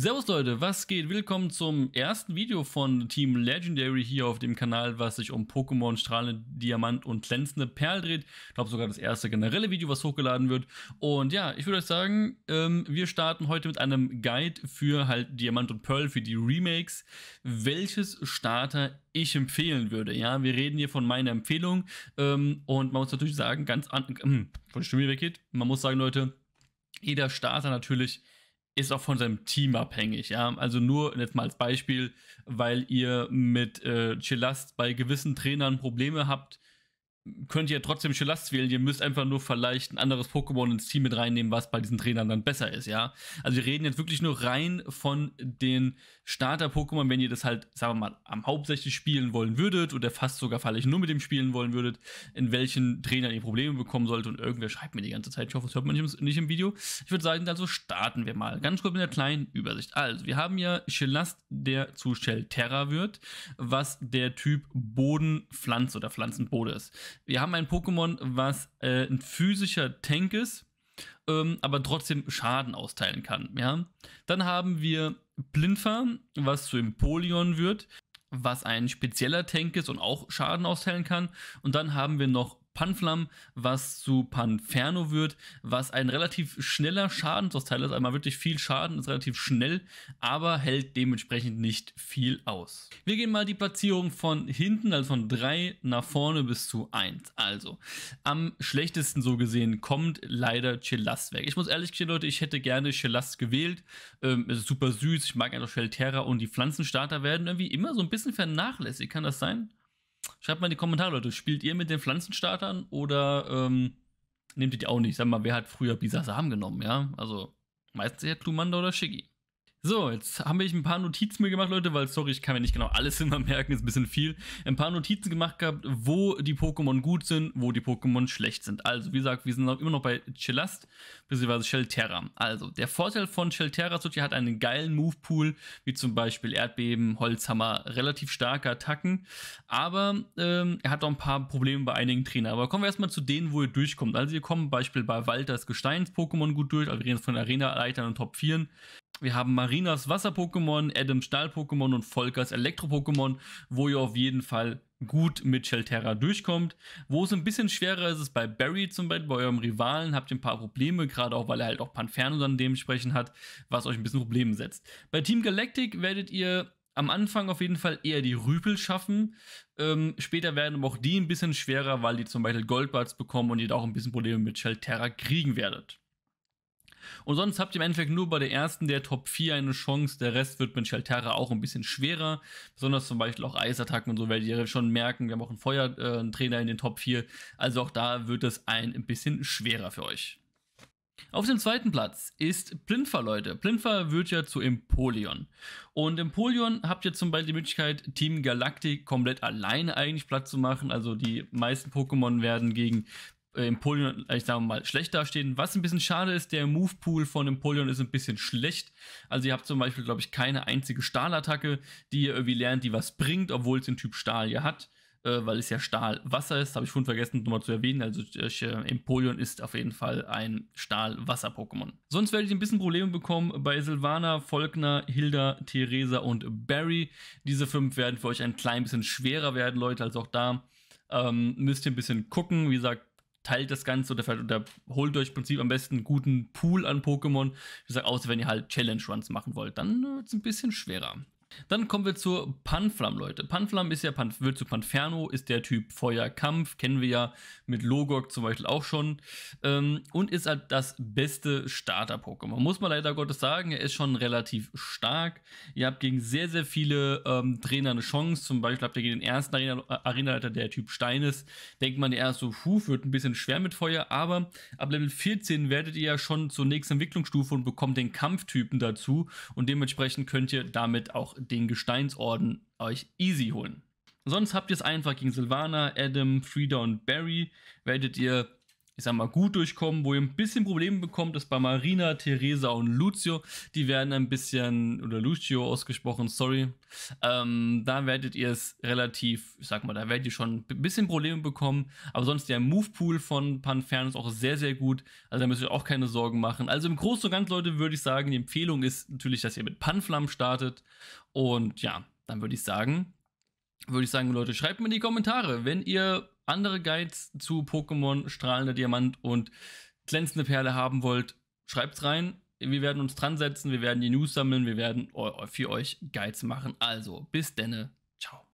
Servus Leute, was geht? Willkommen zum ersten Video von Team Legendary hier auf dem Kanal, was sich um Pokémon Strahlende Diamant und Glänzende Perl dreht. Ich glaube sogar das erste generelle Video, was hochgeladen wird. Und ja, ich würde euch sagen, ähm, wir starten heute mit einem Guide für halt Diamant und Pearl, für die Remakes, welches Starter ich empfehlen würde. Ja, wir reden hier von meiner Empfehlung ähm, und man muss natürlich sagen, ganz an... Äh, von der Stimme weggeht, man muss sagen, Leute, jeder Starter natürlich ist auch von seinem Team abhängig, ja. Also nur jetzt mal als Beispiel, weil ihr mit äh, Chilast bei gewissen Trainern Probleme habt, könnt ihr trotzdem Schelast wählen. Ihr müsst einfach nur vielleicht ein anderes Pokémon ins Team mit reinnehmen, was bei diesen Trainern dann besser ist, ja. Also wir reden jetzt wirklich nur rein von den Starter-Pokémon, wenn ihr das halt, sagen wir mal, am hauptsächlich spielen wollen würdet oder fast sogar vielleicht nur mit dem spielen wollen würdet, in welchen Trainern ihr Probleme bekommen solltet und irgendwer schreibt mir die ganze Zeit. Ich hoffe, das hört man nicht im, nicht im Video. Ich würde sagen, also starten wir mal. Ganz kurz mit einer kleinen Übersicht. Also, wir haben ja Schelast, der zu Shell Terra wird, was der Typ Bodenpflanze oder Pflanzenbode ist. Wir haben ein Pokémon, was äh, ein physischer Tank ist, ähm, aber trotzdem Schaden austeilen kann. Ja? Dann haben wir Blinfer, was zu Empoleon wird, was ein spezieller Tank ist und auch Schaden austeilen kann. Und dann haben wir noch Panflam, was zu Panferno wird, was ein relativ schneller Schadensurteil ist. Einmal wirklich viel Schaden, ist relativ schnell, aber hält dementsprechend nicht viel aus. Wir gehen mal die Platzierung von hinten, also von 3 nach vorne bis zu 1. Also, am schlechtesten so gesehen kommt leider Chelas weg. Ich muss ehrlich gestehen, Leute, ich hätte gerne Chelas gewählt. Ähm, es ist super süß, ich mag einfach Shelterra und die Pflanzenstarter werden irgendwie immer so ein bisschen vernachlässigt. Kann das sein? Schreibt mal in die Kommentare, Leute. Spielt ihr mit den Pflanzenstartern oder ähm, nehmt ihr die auch nicht? Sag mal, wer hat früher Bisasam genommen, ja? Also meistens eher Klumanda oder Shiggy. So, jetzt habe ich ein paar Notizen mir gemacht, Leute, weil sorry, ich kann mir nicht genau alles immer merken, ist ein bisschen viel. Ein paar Notizen gemacht gehabt, wo die Pokémon gut sind, wo die Pokémon schlecht sind. Also, wie gesagt, wir sind noch immer noch bei Chillast beziehungsweise Shelterra. Also, der Vorteil von Shelterra Suchi hat einen geilen Move-Pool, wie zum Beispiel Erdbeben, Holzhammer, relativ starke Attacken. Aber ähm, er hat auch ein paar Probleme bei einigen Trainern. Aber kommen wir erstmal zu denen, wo ihr durchkommt. Also, ihr kommt zum Beispiel bei Walters Gesteins-Pokémon gut durch, also wir reden von Arena-Leitern und Top 4 wir haben Marinas Wasser-Pokémon, Adam Stahl-Pokémon und Volkers Elektro-Pokémon, wo ihr auf jeden Fall gut mit Shelterra durchkommt. Wo es ein bisschen schwerer ist, ist bei Barry zum Beispiel, bei eurem Rivalen habt ihr ein paar Probleme, gerade auch, weil er halt auch Panferno dann dementsprechend hat, was euch ein bisschen Probleme setzt. Bei Team Galactic werdet ihr am Anfang auf jeden Fall eher die Rüpel schaffen. Ähm, später werden aber auch die ein bisschen schwerer, weil die zum Beispiel Goldbarts bekommen und ihr da auch ein bisschen Probleme mit Shelterra kriegen werdet. Und sonst habt ihr im Endeffekt nur bei der ersten der Top 4 eine Chance. Der Rest wird mit Shelterra auch ein bisschen schwerer. Besonders zum Beispiel auch Eisattacken und so werdet ihr schon merken. Wir haben auch einen Feuertrainer äh, in den Top 4. Also auch da wird es ein bisschen schwerer für euch. Auf dem zweiten Platz ist Plintfer, Leute. Plintfer wird ja zu Empoleon. Und Empoleon habt ihr zum Beispiel die Möglichkeit, Team Galactic komplett alleine eigentlich platt zu machen. Also die meisten Pokémon werden gegen äh, Empolion, ich sage mal, schlecht dastehen. Was ein bisschen schade ist, der Move-Pool von Empolion ist ein bisschen schlecht. Also ihr habt zum Beispiel, glaube ich, keine einzige Stahlattacke, die ihr irgendwie lernt, die was bringt, obwohl es den Typ Stahl ja hat, äh, weil es ja Stahlwasser ist. Habe ich schon vergessen, nochmal zu erwähnen. Also äh, Empolion ist auf jeden Fall ein Stahlwasser-Pokémon. Sonst werde ich ein bisschen Probleme bekommen bei Silvana, Volkner, Hilda, Theresa und Barry. Diese fünf werden für euch ein klein bisschen schwerer werden, Leute, als auch da. Ähm, müsst ihr ein bisschen gucken. Wie gesagt, teilt das Ganze oder, oder holt euch im Prinzip am besten einen guten Pool an Pokémon. Ich sage, außer wenn ihr halt Challenge Runs machen wollt, dann äh, wird es ein bisschen schwerer. Dann kommen wir zur Panflam, Leute. Panflam ist ja, Pan, wird zu Panferno, ist der Typ Feuerkampf, kennen wir ja mit Logok zum Beispiel auch schon. Ähm, und ist halt das beste Starter-Pokémon. Muss man leider Gottes sagen, er ist schon relativ stark. Ihr habt gegen sehr, sehr viele ähm, Trainer eine Chance. Zum Beispiel habt ihr gegen den ersten Arena, Arenaleiter, der Typ Stein ist. Denkt man erst so, puh, wird ein bisschen schwer mit Feuer, aber ab Level 14 werdet ihr ja schon zur nächsten Entwicklungsstufe und bekommt den Kampftypen dazu. Und dementsprechend könnt ihr damit auch den Gesteinsorden euch easy holen. Sonst habt ihr es einfach gegen Silvana, Adam, Frieda und Barry, werdet ihr ich sag mal, gut durchkommen. Wo ihr ein bisschen Probleme bekommt, ist bei Marina, Teresa und Lucio. Die werden ein bisschen, oder Lucio ausgesprochen, sorry. Ähm, da werdet ihr es relativ, ich sag mal, da werdet ihr schon ein bisschen Probleme bekommen. Aber sonst der Move-Pool von Panfern ist auch sehr, sehr gut. Also da müsst ihr auch keine Sorgen machen. Also im Großen und Ganzen, Leute, würde ich sagen, die Empfehlung ist natürlich, dass ihr mit Panflam startet. Und ja, dann würde ich sagen, würde ich sagen, Leute, schreibt mir in die Kommentare, wenn ihr andere Guides zu Pokémon Strahlender Diamant und Glänzende Perle haben wollt, schreibt's rein. Wir werden uns dran setzen, wir werden die News sammeln, wir werden für euch Guides machen. Also, bis denne. Ciao.